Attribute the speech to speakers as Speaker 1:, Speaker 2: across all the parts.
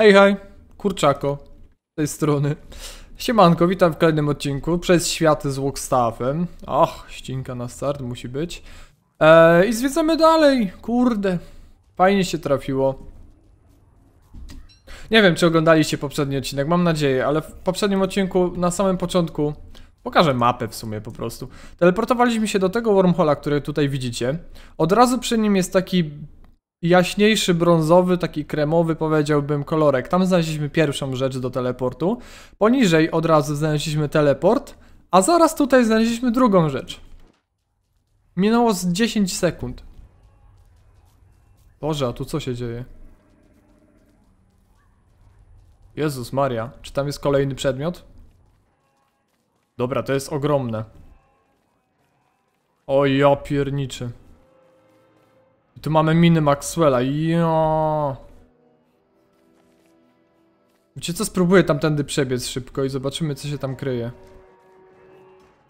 Speaker 1: Hej, hej, kurczako z tej strony. Siemanko, witam w kolejnym odcinku przez światy z Walkstaffem. Ach, ścinka na start musi być. Eee, I zwiedzamy dalej, kurde. Fajnie się trafiło. Nie wiem, czy oglądaliście poprzedni odcinek, mam nadzieję, ale w poprzednim odcinku, na samym początku, pokażę mapę w sumie po prostu. Teleportowaliśmy się do tego wormhola, który tutaj widzicie. Od razu przy nim jest taki jaśniejszy, brązowy, taki kremowy powiedziałbym kolorek. Tam znaleźliśmy pierwszą rzecz do teleportu. Poniżej od razu znaleźliśmy teleport, a zaraz tutaj znaleźliśmy drugą rzecz. Minęło z 10 sekund. Boże, a tu co się dzieje? Jezus Maria, czy tam jest kolejny przedmiot? Dobra, to jest ogromne. O ja pierniczy. I tu mamy miny Maxwella. Jo. Wiecie co, spróbuję tamtędy przebiec szybko i zobaczymy co się tam kryje.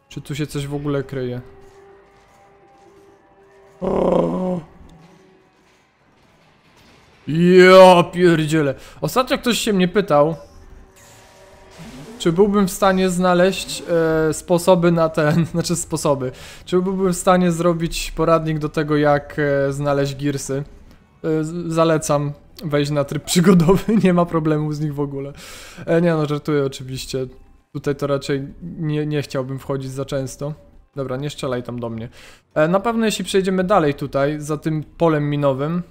Speaker 1: Czy tu się coś w ogóle kryje? O! Ja pierdziele. Ostatnio ktoś się mnie pytał, czy byłbym w stanie znaleźć e, sposoby na ten, znaczy sposoby, czy byłbym w stanie zrobić poradnik do tego, jak e, znaleźć girsy? E, zalecam wejść na tryb przygodowy, nie ma problemu z nich w ogóle. E, nie no, żartuję oczywiście. Tutaj to raczej nie, nie chciałbym wchodzić za często. Dobra, nie strzelaj tam do mnie. E, na pewno jeśli przejdziemy dalej tutaj, za tym polem minowym,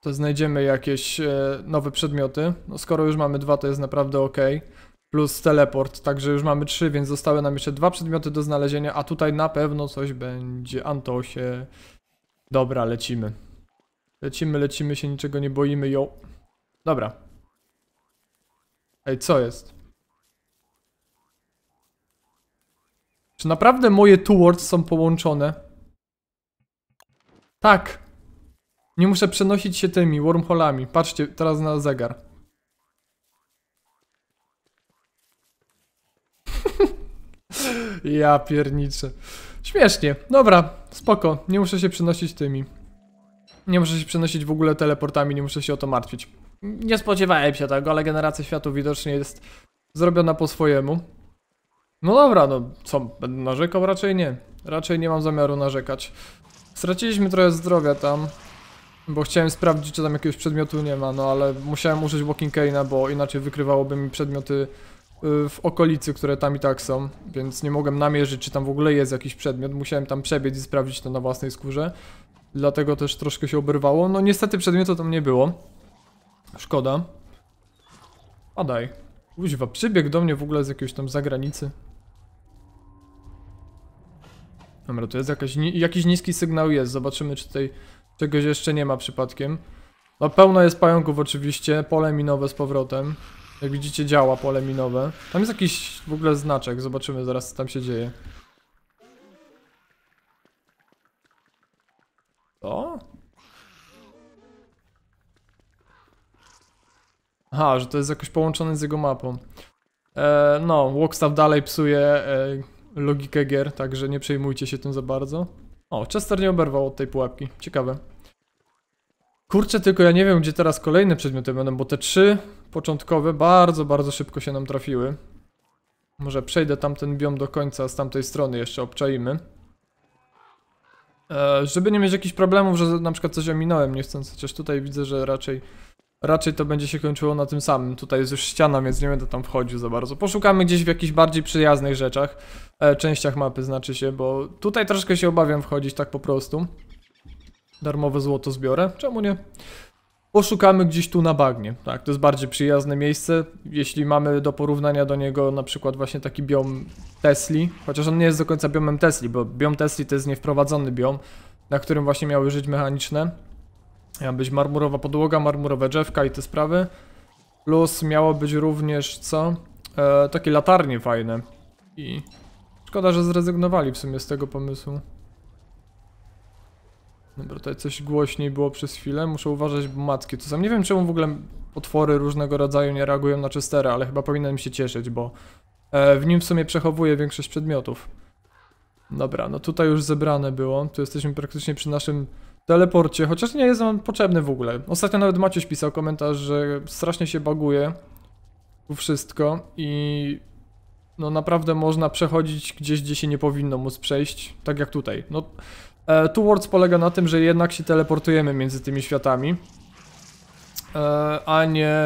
Speaker 1: to znajdziemy jakieś e, nowe przedmioty. No, skoro już mamy dwa, to jest naprawdę ok plus teleport, także już mamy trzy, więc zostały nam jeszcze dwa przedmioty do znalezienia, a tutaj na pewno coś będzie. Antosie. Dobra, lecimy. Lecimy, lecimy, się niczego nie boimy, jo. Dobra. Ej, co jest? Czy naprawdę moje two words są połączone? Tak. Nie muszę przenosić się tymi wormholami. Patrzcie teraz na zegar. Ja pierniczę. Śmiesznie. Dobra, spoko. Nie muszę się przenosić tymi. Nie muszę się przenosić w ogóle teleportami, nie muszę się o to martwić. Nie spodziewałem się tego, ale generacja światu widocznie jest zrobiona po swojemu. No dobra, no co, będę narzekał? Raczej nie. Raczej nie mam zamiaru narzekać. Straciliśmy trochę zdrowia tam, bo chciałem sprawdzić, czy tam jakiegoś przedmiotu nie ma, no ale musiałem użyć Walking Cane'a, bo inaczej wykrywałoby mi przedmioty Y, w okolicy, które tam i tak są, więc nie mogłem namierzyć, czy tam w ogóle jest jakiś przedmiot. Musiałem tam przebiec i sprawdzić to na własnej skórze. Dlatego też troszkę się oberwało. No niestety przedmiotu tam nie było. Szkoda. Padaj. Kuźwa, przybiegł do mnie w ogóle z jakiejś tam zagranicy. Dobra, to jest jakaś, jakiś niski sygnał jest. Zobaczymy, czy tutaj czegoś jeszcze nie ma przypadkiem. No pełno jest pająków oczywiście, pole minowe z powrotem. Jak widzicie działa pole minowe. Tam jest jakiś w ogóle znaczek, zobaczymy zaraz co tam się dzieje. O? Aha, że to jest jakoś połączone z jego mapą. E, no, Walkstaff dalej psuje e, logikę gier, także nie przejmujcie się tym za bardzo. O, Chester nie oberwał od tej pułapki. Ciekawe. Kurczę, tylko ja nie wiem, gdzie teraz kolejne przedmioty będą, bo te trzy początkowe bardzo, bardzo szybko się nam trafiły. Może przejdę tamten biom do końca, z tamtej strony jeszcze obczaimy. E, żeby nie mieć jakichś problemów, że na przykład coś ominąłem nie chcąc, chociaż tutaj widzę, że raczej raczej to będzie się kończyło na tym samym. Tutaj jest już ściana, więc nie będę tam wchodził za bardzo. Poszukamy gdzieś w jakichś bardziej przyjaznych rzeczach, e, częściach mapy znaczy się, bo tutaj troszkę się obawiam wchodzić tak po prostu. Darmowe złoto zbiorę, czemu nie? poszukamy gdzieś tu na bagnie. Tak, to jest bardziej przyjazne miejsce, jeśli mamy do porównania do niego na przykład właśnie taki biom Tesli, chociaż on nie jest do końca biomem Tesli, bo biom Tesli to jest niewprowadzony biom, na którym właśnie miały żyć mechaniczne. Miała być marmurowa podłoga, marmurowe drzewka i te sprawy. Plus miało być również, co? E, takie latarnie fajne. I szkoda, że zrezygnowali w sumie z tego pomysłu. Dobra, tutaj coś głośniej było przez chwilę. Muszę uważać, bo matki to sam. Nie wiem, czemu w ogóle potwory różnego rodzaju nie reagują na Chestera, ale chyba powinienem się cieszyć, bo e, w nim w sumie przechowuję większość przedmiotów. Dobra, no tutaj już zebrane było. Tu jesteśmy praktycznie przy naszym teleporcie, chociaż nie jest on potrzebny w ogóle. Ostatnio nawet Maciuś pisał komentarz, że strasznie się baguje tu wszystko i no naprawdę można przechodzić gdzieś, gdzie się nie powinno móc przejść, tak jak tutaj. No E, Two Worlds polega na tym, że jednak się teleportujemy między tymi światami, e, a, nie,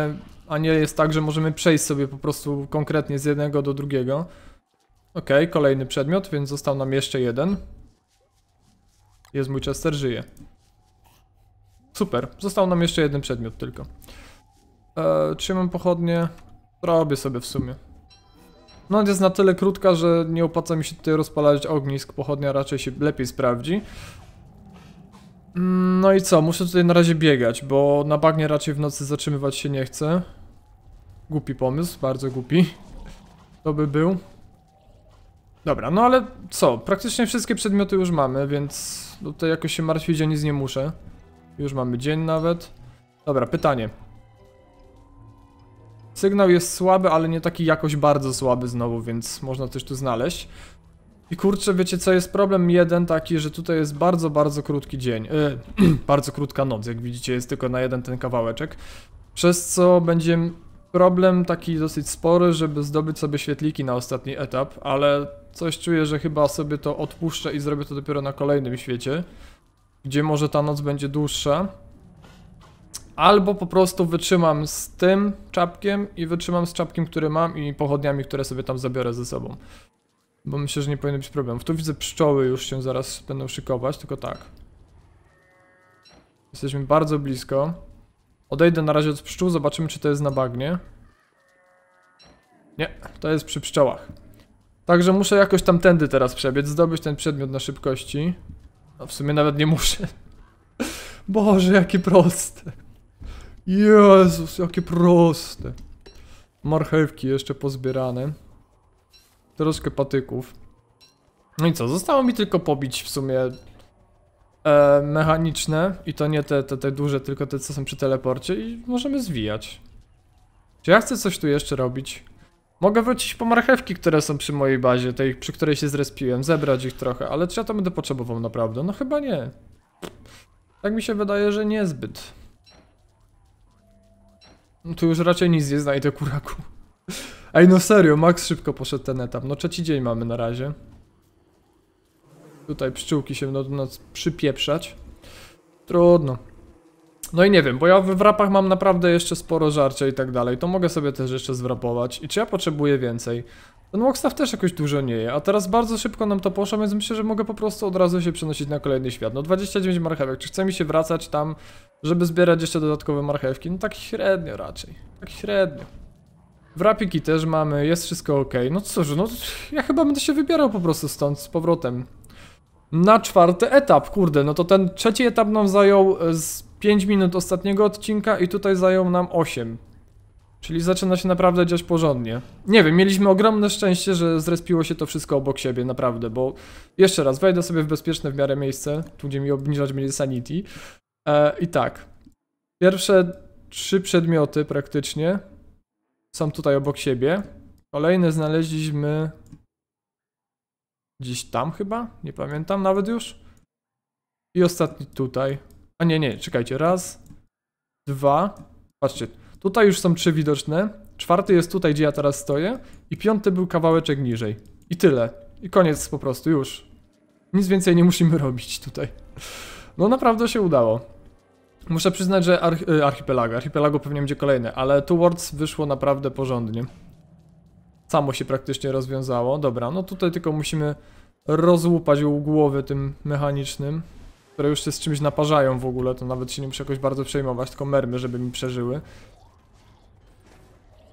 Speaker 1: a nie jest tak, że możemy przejść sobie po prostu konkretnie z jednego do drugiego. Ok, kolejny przedmiot, więc został nam jeszcze jeden. Jest mój Chester, żyje. Super, został nam jeszcze jeden przedmiot tylko. E, trzymam pochodnie, robię sobie w sumie. No jest na tyle krótka, że nie opłaca mi się tutaj rozpalać ognisk, pochodnia raczej się lepiej sprawdzi. Mm, no i co, muszę tutaj na razie biegać, bo na bagnie raczej w nocy zatrzymywać się nie chcę. Głupi pomysł, bardzo głupi. To by był. Dobra, no ale co, praktycznie wszystkie przedmioty już mamy, więc tutaj jakoś się martwić o nic nie muszę. Już mamy dzień nawet. Dobra, pytanie. Sygnał jest słaby, ale nie taki jakoś bardzo słaby znowu, więc można coś tu znaleźć. I kurczę, wiecie co jest problem jeden taki, że tutaj jest bardzo, bardzo krótki dzień, e, bardzo krótka noc, jak widzicie jest tylko na jeden ten kawałeczek, przez co będzie problem taki dosyć spory, żeby zdobyć sobie świetliki na ostatni etap, ale coś czuję, że chyba sobie to odpuszczę i zrobię to dopiero na kolejnym świecie, gdzie może ta noc będzie dłuższa. Albo po prostu wytrzymam z tym czapkiem i wytrzymam z czapkiem, który mam i pochodniami, które sobie tam zabiorę ze sobą. Bo myślę, że nie powinno być W Tu widzę pszczoły już się zaraz będą szykować, tylko tak. Jesteśmy bardzo blisko. Odejdę na razie od pszczół, zobaczymy czy to jest na bagnie. Nie, to jest przy pszczołach. Także muszę jakoś tamtędy teraz przebiec, zdobyć ten przedmiot na szybkości. A no, w sumie nawet nie muszę. Boże, jakie proste. Jezus, jakie proste. Marchewki jeszcze pozbierane. Troszkę patyków. No i co, zostało mi tylko pobić w sumie e, mechaniczne i to nie te, te, te duże, tylko te co są przy teleporcie i możemy zwijać. Czy ja chcę coś tu jeszcze robić? Mogę wrócić po marchewki, które są przy mojej bazie, tej, przy której się zrespiłem, zebrać ich trochę, ale czy ja to będę potrzebował naprawdę? No chyba nie. Tak mi się wydaje, że niezbyt. No tu już raczej nic nie znajdę, kuraku. Ej, no serio, Max szybko poszedł ten etap. No trzeci dzień mamy na razie. Tutaj pszczółki się będą nas no- przypieprzać. Trudno. No i nie wiem, bo ja w wrapach mam naprawdę jeszcze sporo żarcia i tak dalej. To mogę sobie też jeszcze zwrapować. I czy ja potrzebuję więcej? Ten Walkstaff też jakoś dużo nie je, a teraz bardzo szybko nam to poszło, więc myślę, że mogę po prostu od razu się przenosić na kolejny świat. No 29 marchewek, czy chce mi się wracać tam żeby zbierać jeszcze dodatkowe marchewki. No tak średnio raczej, tak średnio. Wrapiki też mamy, jest wszystko ok. No cóż, no ja chyba będę się wybierał po prostu stąd, z powrotem. Na czwarty etap, kurde, no to ten trzeci etap nam zajął e, z 5 minut ostatniego odcinka i tutaj zajął nam 8. Czyli zaczyna się naprawdę dziać porządnie. Nie wiem, mieliśmy ogromne szczęście, że zrespiło się to wszystko obok siebie, naprawdę, bo jeszcze raz, wejdę sobie w bezpieczne w miarę miejsce, tu gdzie mi obniżać będzie sanity, E, I tak. Pierwsze trzy przedmioty praktycznie są tutaj obok siebie. Kolejne znaleźliśmy gdzieś tam chyba, nie pamiętam nawet już. I ostatni tutaj. A nie, nie, czekajcie, raz, dwa, patrzcie, tutaj już są trzy widoczne, czwarty jest tutaj, gdzie ja teraz stoję i piąty był kawałeczek niżej. I tyle. I koniec po prostu, już. Nic więcej nie musimy robić tutaj. No naprawdę się udało. Muszę przyznać, że archi y, Archipelago, Archipelago pewnie będzie kolejne, ale Two Words wyszło naprawdę porządnie. Samo się praktycznie rozwiązało. Dobra, no tutaj tylko musimy rozłupać u głowy tym mechanicznym, które już się z czymś naparzają w ogóle, to nawet się nie muszę jakoś bardzo przejmować, tylko mermy, żeby mi przeżyły.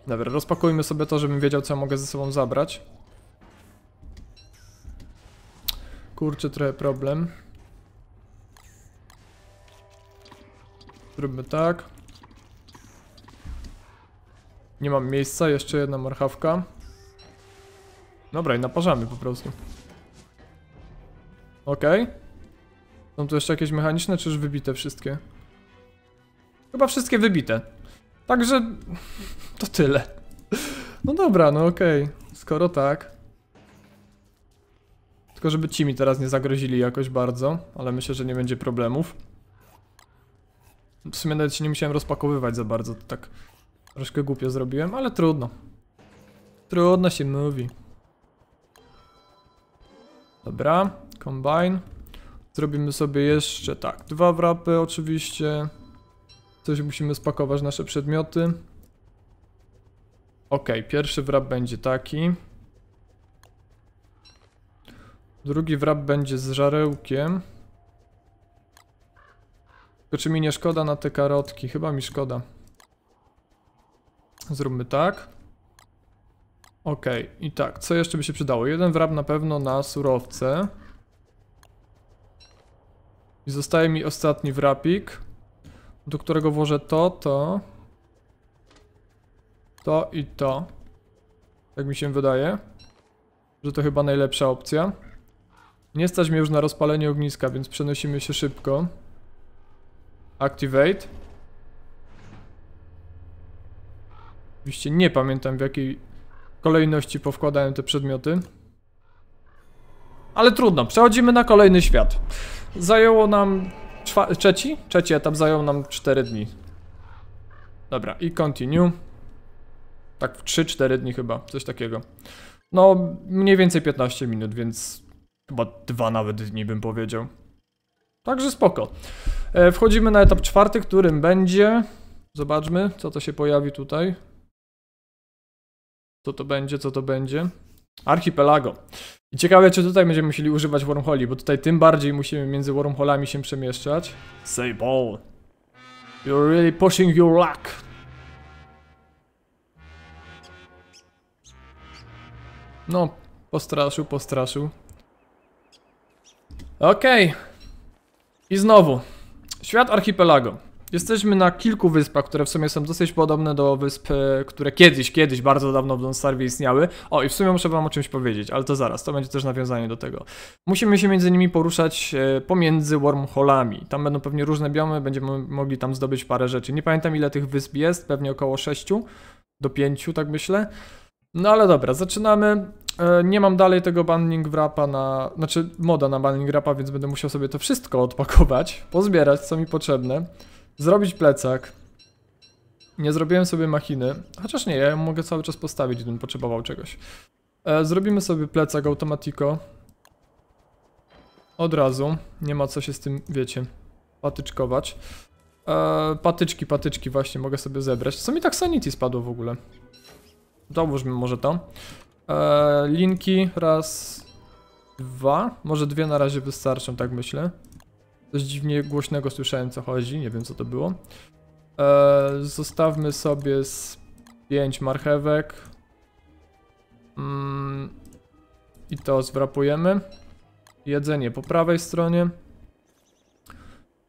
Speaker 1: Dobra, rozpakujmy sobie to, żebym wiedział, co mogę ze sobą zabrać. Kurczę, trochę problem. Zróbmy tak. Nie mam miejsca, jeszcze jedna marchawka. Dobra, i naparzamy po prostu. Okej. Okay. Są tu jeszcze jakieś mechaniczne, czy już wybite wszystkie? Chyba wszystkie wybite. Także... to tyle. No dobra, no okej. Okay. Skoro tak. Tylko żeby ci mi teraz nie zagrozili jakoś bardzo, ale myślę, że nie będzie problemów. W sumie nawet się nie musiałem rozpakowywać za bardzo, to tak troszkę głupio zrobiłem, ale trudno. Trudno się mówi. Dobra, combine. Zrobimy sobie jeszcze, tak, dwa wrapy oczywiście. Coś musimy spakować nasze przedmioty. Ok, pierwszy wrap będzie taki. Drugi wrap będzie z żarełkiem. Tylko czy mi nie szkoda na te karotki? Chyba mi szkoda. Zróbmy tak. Ok, i tak, co jeszcze by się przydało? Jeden wrab na pewno na surowce. I zostaje mi ostatni wrapik, do którego włożę to, to, to i to. Tak mi się wydaje, że to chyba najlepsza opcja. Nie stać mi już na rozpalenie ogniska, więc przenosimy się szybko. Activate. Oczywiście nie pamiętam w jakiej kolejności powkładałem te przedmioty. Ale trudno, przechodzimy na kolejny świat. Zajęło nam trzeci? Trzeci etap zajął nam 4 dni. Dobra, i continue. Tak w 3-4 dni chyba, coś takiego. No, mniej więcej 15 minut, więc chyba dwa nawet dni bym powiedział. Także spoko. E, wchodzimy na etap czwarty, którym będzie... Zobaczmy, co to się pojawi tutaj. Co to będzie, co to będzie. Archipelago. I ciekawe, czy tutaj będziemy musieli używać wormholi, bo tutaj tym bardziej musimy między wormholami się przemieszczać. Say ball. You're really pushing your luck. No, postraszył, postraszył. Okej. Okay. I znowu, świat archipelago. Jesteśmy na kilku wyspach, które w sumie są dosyć podobne do wysp, e, które kiedyś, kiedyś, bardzo dawno w Donstarwie istniały. O, i w sumie muszę wam o czymś powiedzieć, ale to zaraz, to będzie też nawiązanie do tego. Musimy się między nimi poruszać e, pomiędzy wormholami. Tam będą pewnie różne biomy, będziemy mogli tam zdobyć parę rzeczy. Nie pamiętam ile tych wysp jest, pewnie około 6 do 5, tak myślę. No ale dobra, zaczynamy. E, nie mam dalej tego banning wrapa na, znaczy moda na banning wrapa, więc będę musiał sobie to wszystko odpakować, pozbierać co mi potrzebne, zrobić plecak. Nie zrobiłem sobie machiny, chociaż nie, ja ją mogę cały czas postawić, gdybym potrzebował czegoś. E, zrobimy sobie plecak automatiko, Od razu, nie ma co się z tym, wiecie, patyczkować. E, patyczki, patyczki właśnie mogę sobie zebrać. Co mi tak sanity spadło w ogóle? Załóżmy może to. Eee, linki raz, dwa, może dwie na razie wystarczą, tak myślę. Coś dziwnie głośnego słyszałem co chodzi, nie wiem co to było. Eee, zostawmy sobie z pięć marchewek. Mm, I to zwrapujemy. Jedzenie po prawej stronie.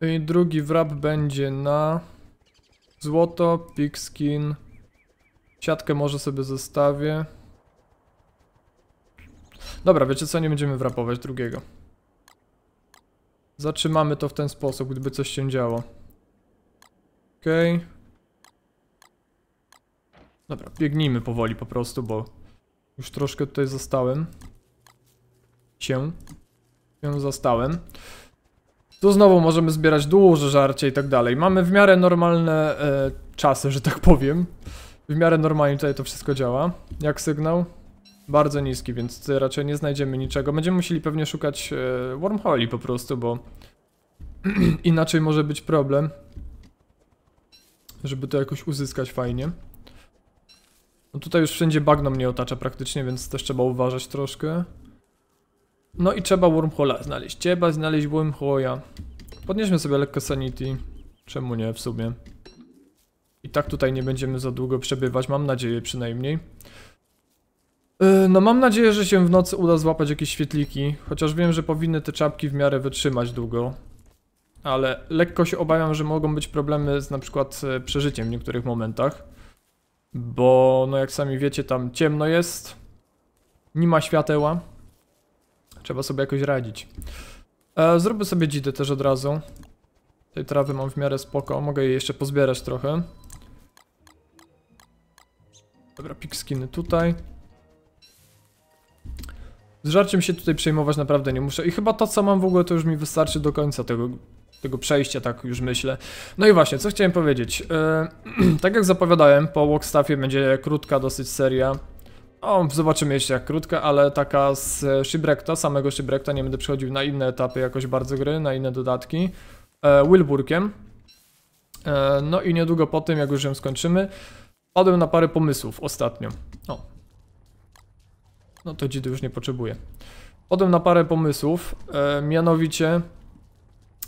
Speaker 1: I drugi wrap będzie na złoto, pigskin. Siatkę może sobie zostawię. Dobra, wiecie co, nie będziemy wrapować drugiego. Zatrzymamy to w ten sposób, gdyby coś się działo. Okej. Okay. Dobra, biegnijmy powoli po prostu, bo już troszkę tutaj zostałem. Cię. Cię zastałem. Tu znowu możemy zbierać duże żarcie i tak dalej. Mamy w miarę normalne e, czasy, że tak powiem. W miarę normalnie tutaj to wszystko działa. Jak sygnał? Bardzo niski, więc raczej nie znajdziemy niczego. Będziemy musieli pewnie szukać e, wormholi po prostu, bo inaczej może być problem. Żeby to jakoś uzyskać fajnie. No tutaj już wszędzie bagno mnie otacza praktycznie, więc też trzeba uważać troszkę. No i trzeba wormhola znaleźć. Trzeba znaleźć wormhola. Podnieśmy sobie lekko sanity. Czemu nie w sumie? I tak tutaj nie będziemy za długo przebywać, mam nadzieję przynajmniej. Y, no mam nadzieję, że się w nocy uda złapać jakieś świetliki, chociaż wiem, że powinny te czapki w miarę wytrzymać długo. Ale lekko się obawiam, że mogą być problemy z na przykład e, przeżyciem w niektórych momentach. Bo no jak sami wiecie, tam ciemno jest, nie ma świateła. Trzeba sobie jakoś radzić. E, zrobię sobie dzidę też od razu. Tej trawy mam w miarę spoko, mogę jej jeszcze pozbierać trochę. Dobra, pikskiny tutaj. Z żarciem się tutaj przejmować naprawdę nie muszę. I chyba to, co mam w ogóle, to już mi wystarczy do końca tego, tego przejścia, tak już myślę. No i właśnie, co chciałem powiedzieć. E, tak jak zapowiadałem, po Walkstaffie będzie krótka dosyć seria. O, zobaczymy jeszcze jak krótka, ale taka z Shibrekta, samego Shibrekta, nie będę przechodził na inne etapy jakoś bardzo gry, na inne dodatki. Eee, Wilburkiem. E, no i niedługo po tym, jak już ją skończymy, padłem na parę pomysłów ostatnio. O, no to JIT już nie potrzebuję. Potem na parę pomysłów, e, mianowicie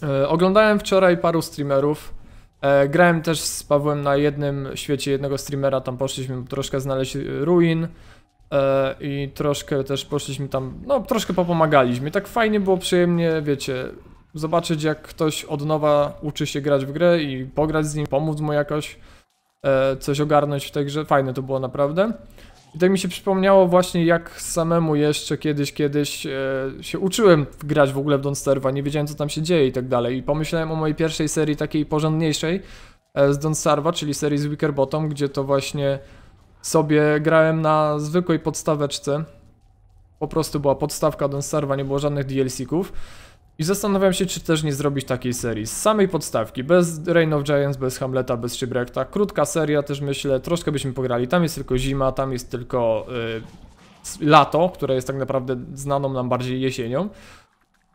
Speaker 1: e, oglądałem wczoraj paru streamerów, e, grałem też z Pawłem na jednym świecie jednego streamera, tam poszliśmy troszkę znaleźć ruin e, i troszkę też poszliśmy tam, no troszkę popomagaliśmy, tak fajnie było przyjemnie, wiecie, zobaczyć jak ktoś od nowa uczy się grać w grę i pograć z nim, pomóc mu jakoś, e, coś ogarnąć w tej grze, fajne to było naprawdę. I tak mi się przypomniało właśnie jak samemu jeszcze kiedyś, kiedyś e, się uczyłem grać w ogóle w Don't Starve'a, nie wiedziałem co tam się dzieje i tak dalej. I pomyślałem o mojej pierwszej serii takiej porządniejszej e, z Don't Starve'a, czyli serii z Wicker gdzie to właśnie sobie grałem na zwykłej podstaweczce. Po prostu była podstawka Don't Starve'a, nie było żadnych DLC-ków. I zastanawiam się, czy też nie zrobić takiej serii z samej podstawki, bez Reign of Giants, bez Hamleta, bez Shipwrecka. Krótka seria też myślę, troszkę byśmy pograli. Tam jest tylko zima, tam jest tylko y, lato, które jest tak naprawdę znaną nam bardziej jesienią.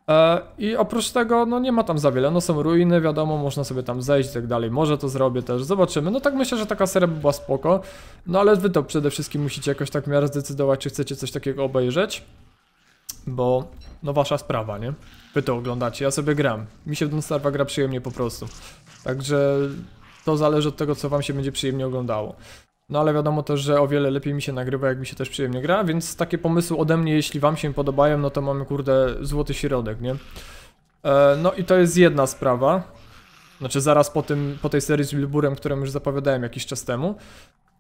Speaker 1: E, I oprócz tego, no nie ma tam za wiele, no są ruiny, wiadomo, można sobie tam zejść i tak dalej, może to zrobię też, zobaczymy, no tak myślę, że taka seria by była spoko, no ale wy to przede wszystkim musicie jakoś tak w miarę zdecydować, czy chcecie coś takiego obejrzeć, bo no wasza sprawa, nie? Wy to oglądacie, ja sobie gram. Mi się Don't Starve gra przyjemnie po prostu. Także to zależy od tego, co wam się będzie przyjemnie oglądało. No ale wiadomo też, że o wiele lepiej mi się nagrywa, jak mi się też przyjemnie gra, więc takie pomysły ode mnie, jeśli wam się podobają, no to mamy kurde złoty środek, nie? E, no i to jest jedna sprawa. Znaczy zaraz po, tym, po tej serii z Wilburem, którą już zapowiadałem jakiś czas temu.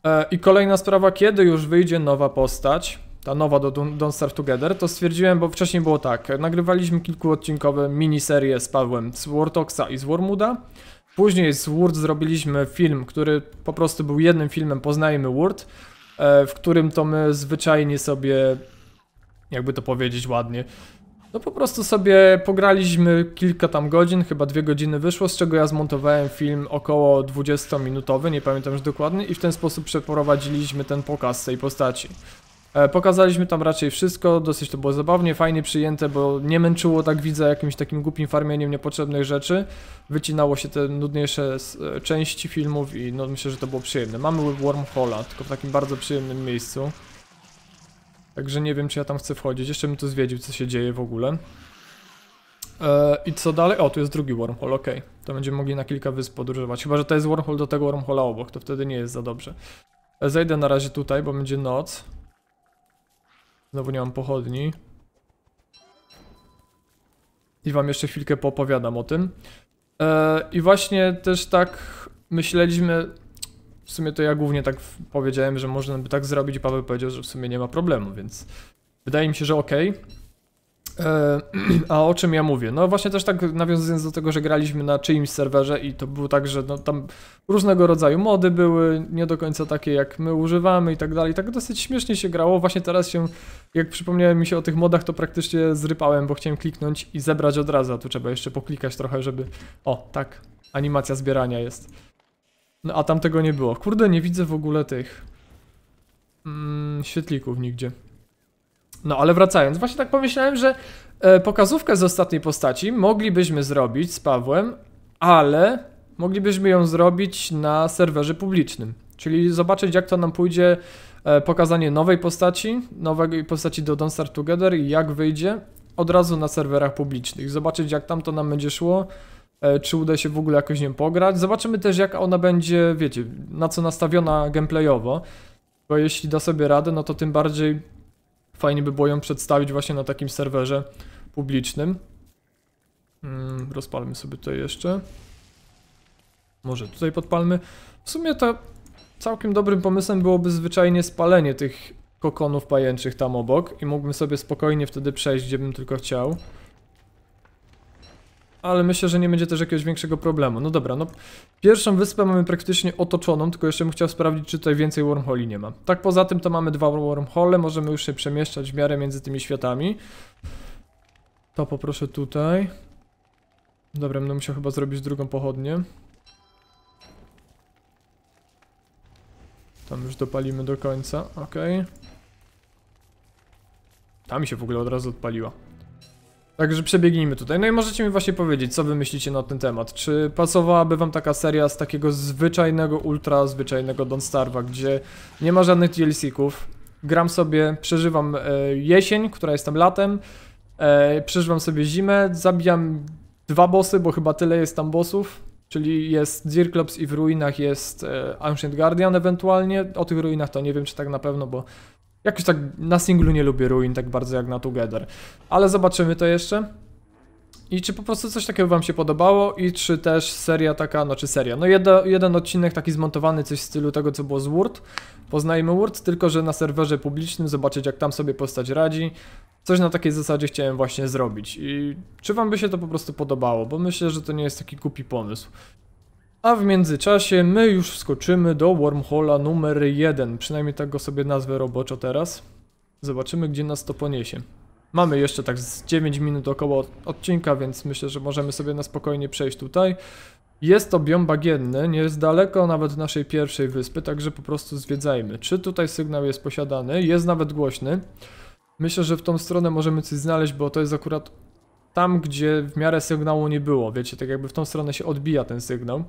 Speaker 1: E, I kolejna sprawa, kiedy już wyjdzie nowa postać? ta nowa do Don't Starve Together, to stwierdziłem, bo wcześniej było tak, nagrywaliśmy kilkuodcinkowe miniserie z Pawłem z Wartoxa i z Wormuda, później z Word zrobiliśmy film, który po prostu był jednym filmem Poznajmy Word, e, w którym to my zwyczajnie sobie, jakby to powiedzieć ładnie, no po prostu sobie pograliśmy kilka tam godzin, chyba dwie godziny wyszło, z czego ja zmontowałem film około 20-minutowy, nie pamiętam już dokładnie, i w ten sposób przeprowadziliśmy ten pokaz tej postaci. E, pokazaliśmy tam raczej wszystko, dosyć to było zabawnie, fajnie przyjęte, bo nie męczyło tak widzę jakimś takim głupim farmieniem niepotrzebnych rzeczy. Wycinało się te nudniejsze e, części filmów i no myślę, że to było przyjemne. Mamy Wormhola, tylko w takim bardzo przyjemnym miejscu. Także nie wiem, czy ja tam chcę wchodzić. Jeszcze bym tu zwiedził, co się dzieje w ogóle. Eee, I co dalej? O, tu jest drugi wormhole, ok. To będziemy mogli na kilka wysp podróżować. Chyba, że to jest wormhole do tego wormhola obok, to wtedy nie jest za dobrze. E, zejdę na razie tutaj, bo będzie noc. Znowu nie mam pochodni. I wam jeszcze chwilkę poopowiadam o tym. E, I właśnie też tak myśleliśmy, w sumie to ja głównie tak powiedziałem, że można by tak zrobić, i Paweł powiedział, że w sumie nie ma problemu, więc wydaje mi się, że ok. E, a o czym ja mówię? No właśnie też tak nawiązując do tego, że graliśmy na czyimś serwerze i to było tak, że no tam różnego rodzaju mody były, nie do końca takie jak my używamy i tak dalej. Tak dosyć śmiesznie się grało. Właśnie teraz się, jak przypomniałem mi się o tych modach, to praktycznie zrypałem, bo chciałem kliknąć i zebrać od razu. A tu trzeba jeszcze poklikać trochę, żeby... O, tak, animacja zbierania jest. No a tam tego nie było. Kurde, nie widzę w ogóle tych... Mm, świetlików nigdzie. No ale wracając, właśnie tak pomyślałem, że e, pokazówkę z ostatniej postaci moglibyśmy zrobić z Pawłem, ale moglibyśmy ją zrobić na serwerze publicznym. Czyli zobaczyć, jak to nam pójdzie e, pokazanie nowej postaci, nowej postaci do Don't Start Together i jak wyjdzie od razu na serwerach publicznych. Zobaczyć, jak tam to nam będzie szło, e, czy uda się w ogóle jakoś nią pograć. Zobaczymy też, jak ona będzie, wiecie, na co nastawiona gameplayowo. Bo jeśli da sobie radę, no to tym bardziej Fajnie by było ją przedstawić właśnie na takim serwerze publicznym. Mm, rozpalmy sobie tutaj jeszcze. Może tutaj podpalmy. W sumie to całkiem dobrym pomysłem byłoby zwyczajnie spalenie tych kokonów pajęczych tam obok i mógłbym sobie spokojnie wtedy przejść, gdzie bym tylko chciał ale myślę, że nie będzie też jakiegoś większego problemu. No dobra, no pierwszą wyspę mamy praktycznie otoczoną, tylko jeszcze bym chciał sprawdzić, czy tutaj więcej wormholi nie ma. Tak poza tym to mamy dwa wormhole, możemy już się przemieszczać w miarę między tymi światami. To poproszę tutaj. Dobra, będę musiał chyba zrobić drugą pochodnię. Tam już dopalimy do końca, ok. Tam się w ogóle od razu odpaliła. Także przebiegnijmy tutaj. No i możecie mi właśnie powiedzieć, co wy myślicie na ten temat. Czy pasowałaby wam taka seria z takiego zwyczajnego ultra, zwyczajnego Don't Starve, gdzie nie ma żadnych DLC-ków, gram sobie, przeżywam e, jesień, która jest tam latem, e, przeżywam sobie zimę, zabijam dwa bossy, bo chyba tyle jest tam bossów, czyli jest Zirklops i w ruinach jest e, Ancient Guardian ewentualnie, o tych ruinach to nie wiem czy tak na pewno, bo Jakoś tak na singlu nie lubię ruin tak bardzo jak na Together. Ale zobaczymy to jeszcze. I czy po prostu coś takiego wam się podobało i czy też seria taka, no czy seria, no jedno, jeden odcinek taki zmontowany coś w stylu tego co było z Word, poznajmy Word, tylko że na serwerze publicznym, zobaczyć jak tam sobie postać radzi, coś na takiej zasadzie chciałem właśnie zrobić i czy wam by się to po prostu podobało, bo myślę, że to nie jest taki kupi pomysł. A w międzyczasie my już wskoczymy do wormhola numer 1, przynajmniej tak go sobie nazwę roboczo teraz. Zobaczymy gdzie nas to poniesie. Mamy jeszcze tak z 9 minut około odcinka, więc myślę, że możemy sobie na spokojnie przejść tutaj. Jest to biom bagienny, nie jest daleko nawet naszej pierwszej wyspy, także po prostu zwiedzajmy. Czy tutaj sygnał jest posiadany? Jest nawet głośny. Myślę, że w tą stronę możemy coś znaleźć, bo to jest akurat tam, gdzie w miarę sygnału nie było. Wiecie, tak jakby w tą stronę się odbija ten sygnał.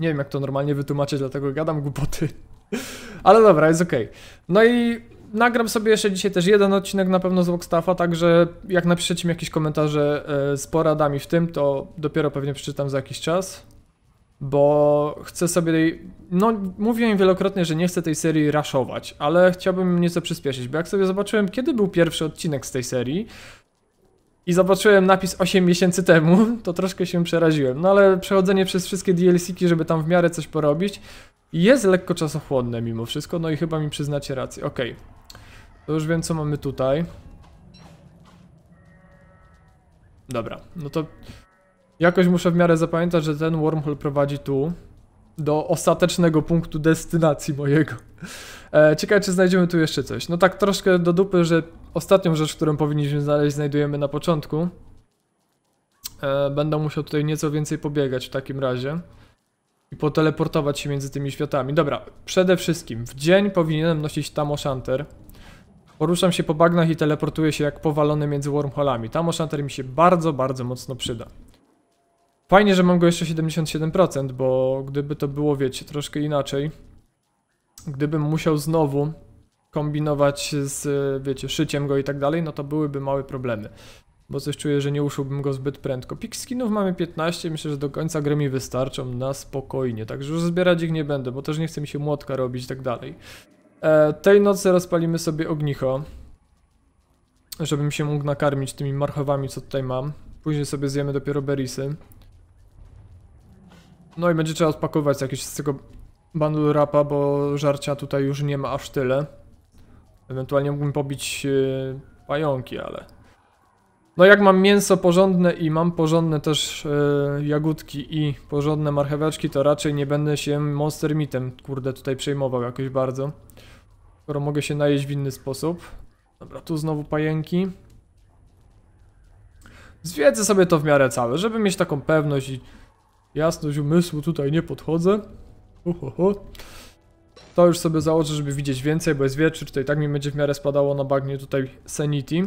Speaker 1: Nie wiem jak to normalnie wytłumaczyć, dlatego gadam głupoty. Ale dobra, jest ok. No i nagram sobie jeszcze dzisiaj też jeden odcinek na pewno z Rockstaffa, także jak napiszecie mi jakieś komentarze e, z poradami w tym, to dopiero pewnie przeczytam za jakiś czas. Bo chcę sobie No, mówiłem wielokrotnie, że nie chcę tej serii raszować, ale chciałbym nieco przyspieszyć, bo jak sobie zobaczyłem, kiedy był pierwszy odcinek z tej serii, i zobaczyłem napis 8 miesięcy temu, to troszkę się przeraziłem. No ale przechodzenie przez wszystkie DLC-ki, żeby tam w miarę coś porobić, jest lekko czasochłonne mimo wszystko, no i chyba mi przyznacie rację. Ok, To już wiem, co mamy tutaj. Dobra, no to jakoś muszę w miarę zapamiętać, że ten wormhole prowadzi tu do ostatecznego punktu destynacji mojego. E, ciekawe, czy znajdziemy tu jeszcze coś. No tak troszkę do dupy, że ostatnią rzecz, którą powinniśmy znaleźć, znajdujemy na początku. E, będę musiał tutaj nieco więcej pobiegać w takim razie. I poteleportować się między tymi światami. Dobra, przede wszystkim w dzień powinienem nosić tam oszanter. Poruszam się po bagnach i teleportuję się jak powalony między wormholami. Tam oszanter mi się bardzo, bardzo mocno przyda. Fajnie, że mam go jeszcze 77%, bo gdyby to było, wiecie, troszkę inaczej, gdybym musiał znowu kombinować z, wiecie, szyciem go i tak dalej, no to byłyby małe problemy. Bo coś czuję, że nie uszyłbym go zbyt prędko. Pik skinów mamy 15, myślę, że do końca gry mi wystarczą na spokojnie. Także już zbierać ich nie będę, bo też nie chce mi się młotka robić i tak dalej. E, tej nocy rozpalimy sobie ognicho. Żebym się mógł nakarmić tymi marchowami, co tutaj mam. Później sobie zjemy dopiero berisy. No i będzie trzeba odpakować jakieś z tego bundle rapa, bo żarcia tutaj już nie ma aż tyle. Ewentualnie mógłbym pobić yy, pająki, ale... No jak mam mięso porządne i mam porządne też yy, jagódki i porządne marcheweczki, to raczej nie będę się Monster Meatem, kurde, tutaj przejmował jakoś bardzo. Skoro mogę się najeść w inny sposób. Dobra, tu znowu pajęki. Zwiedzę sobie to w miarę całe, żeby mieć taką pewność i Jasność umysłu tutaj nie podchodzę. Uhoho. To już sobie założę, żeby widzieć więcej, bo jest wieczór, tutaj tak mi będzie w miarę spadało na bagnie tutaj sanity.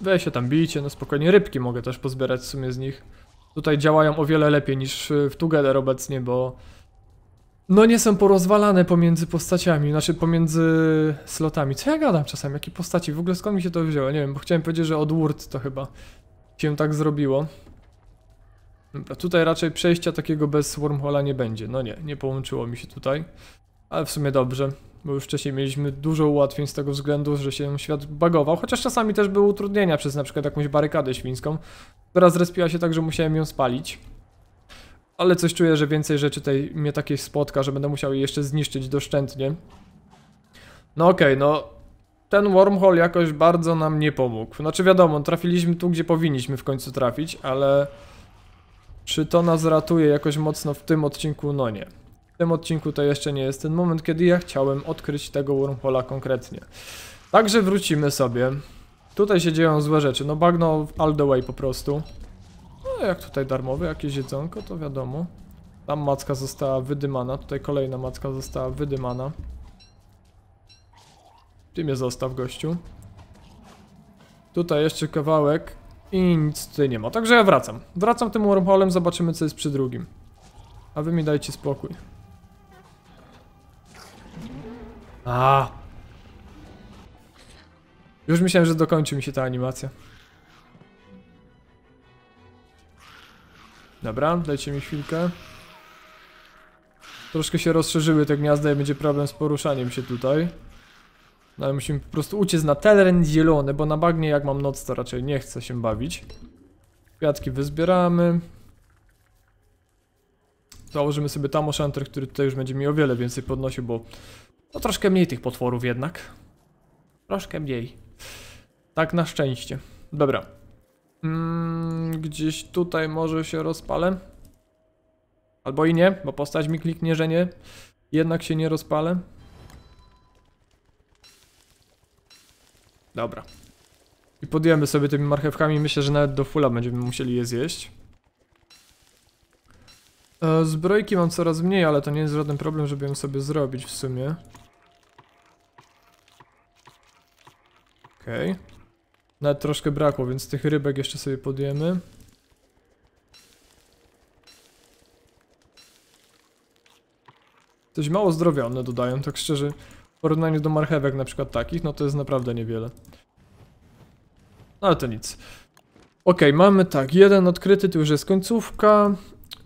Speaker 1: Wy się tam bijcie, no spokojnie, rybki mogę też pozbierać w sumie z nich. Tutaj działają o wiele lepiej niż w Together obecnie, bo... No nie są porozwalane pomiędzy postaciami, znaczy pomiędzy slotami. Co ja gadam czasem, jakie postaci? W ogóle skąd mi się to wzięło? Nie wiem, bo chciałem powiedzieć, że od Word to chyba się tak zrobiło. Tutaj raczej przejścia takiego bez wormhola nie będzie. No nie, nie połączyło mi się tutaj. Ale w sumie dobrze, bo już wcześniej mieliśmy dużo ułatwień z tego względu, że się świat bagował, chociaż czasami też były utrudnienia przez na przykład jakąś barykadę świńską, która zrespiła się tak, że musiałem ją spalić. Ale coś czuję, że więcej rzeczy tej mnie takie spotka, że będę musiał je jeszcze zniszczyć doszczętnie. No okej, okay, no ten wormhole jakoś bardzo nam nie pomógł. Znaczy wiadomo, trafiliśmy tu, gdzie powinniśmy w końcu trafić, ale... Czy to nas ratuje jakoś mocno w tym odcinku? No nie. W tym odcinku to jeszcze nie jest ten moment, kiedy ja chciałem odkryć tego wormhola konkretnie. Także wrócimy sobie. Tutaj się dzieją złe rzeczy. No bagno all the way po prostu. No jak tutaj darmowe jakieś jedzonko, to wiadomo. Tam macka została wydymana, tutaj kolejna macka została wydymana. Ty mnie zostaw, gościu. Tutaj jeszcze kawałek i nic tutaj nie ma, także ja wracam. Wracam tym wormholem, zobaczymy co jest przy drugim. A wy mi dajcie spokój. A. Już myślałem, że dokończy mi się ta animacja. Dobra, dajcie mi chwilkę. Troszkę się rozszerzyły te gniazda i będzie problem z poruszaniem się tutaj. No ale musimy po prostu uciec na teren zielony, bo na bagnie jak mam noc to raczej nie chcę się bawić. Kwiatki wyzbieramy. Założymy sobie tam oszenter, który tutaj już będzie mi o wiele więcej podnosił, bo no troszkę mniej tych potworów jednak. Troszkę mniej. Tak na szczęście. Dobra. Mm, gdzieś tutaj może się rozpalę. Albo i nie, bo postać mi kliknie, że nie. Jednak się nie rozpalę. Dobra. I podjemy sobie tymi marchewkami, myślę, że nawet do fula będziemy musieli je zjeść. E, zbrojki mam coraz mniej, ale to nie jest żaden problem, żeby ją sobie zrobić w sumie. Okej. Okay. Nawet troszkę brakło, więc tych rybek jeszcze sobie podjemy. Dość mało zdrowia one dodają, tak szczerze porównaniu do marchewek na przykład takich, no to jest naprawdę niewiele. No ale to nic. Ok, mamy tak, jeden odkryty, tu już jest końcówka.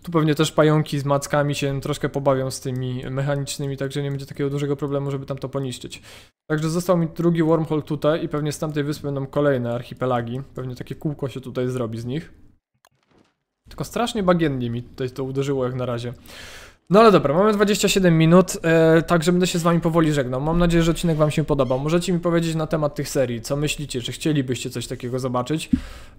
Speaker 1: Tu pewnie też pająki z mackami się troszkę pobawią z tymi mechanicznymi, także nie będzie takiego dużego problemu, żeby tam to poniszczyć. Także został mi drugi wormhole tutaj i pewnie z tamtej wyspy będą kolejne archipelagi. Pewnie takie kółko się tutaj zrobi z nich. Tylko strasznie bagiennie mi tutaj to uderzyło jak na razie. No ale dobra, mamy 27 minut, tak także będę się z wami powoli żegnał. Mam nadzieję, że odcinek wam się podobał. Możecie mi powiedzieć na temat tych serii, co myślicie, czy chcielibyście coś takiego zobaczyć?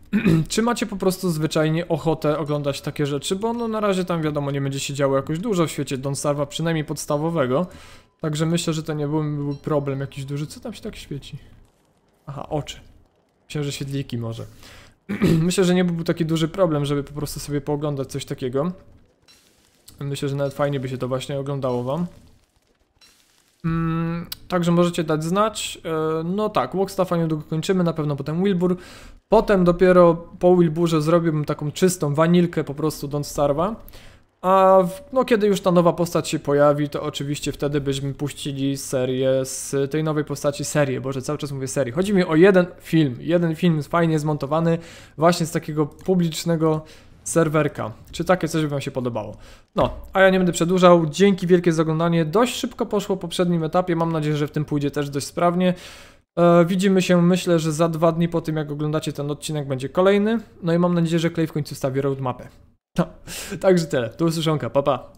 Speaker 1: czy macie po prostu zwyczajnie ochotę oglądać takie rzeczy, bo no na razie tam wiadomo nie będzie się działo jakoś dużo w świecie Don't Starwa, przynajmniej podstawowego. Także myślę, że to nie byłby problem jakiś duży. Co tam się tak świeci? Aha, oczy. Myślę, że świetliki może. myślę, że nie byłby taki duży problem, żeby po prostu sobie pooglądać coś takiego. Myślę, że nawet fajnie by się to właśnie oglądało wam. Mm, także możecie dać znać. E, no tak, Walkstaffa niedługo kończymy, na pewno potem Wilbur. Potem dopiero po Wilburze zrobiłbym taką czystą wanilkę po prostu Don't Starve'a. A w, no, kiedy już ta nowa postać się pojawi, to oczywiście wtedy byśmy puścili serię z tej nowej postaci, serię, boże cały czas mówię serii. Chodzi mi o jeden film, jeden film fajnie zmontowany, właśnie z takiego publicznego serwerka. Czy takie coś by Wam się podobało? No, a ja nie będę przedłużał. Dzięki wielkie za oglądanie. Dość szybko poszło po poprzednim etapie. Mam nadzieję, że w tym pójdzie też dość sprawnie. E, widzimy się, myślę, że za dwa dni po tym, jak oglądacie ten odcinek, będzie kolejny. No i mam nadzieję, że Clay w końcu stawi roadmapę. No, także tyle. Do usłyszonka. Pa, pa.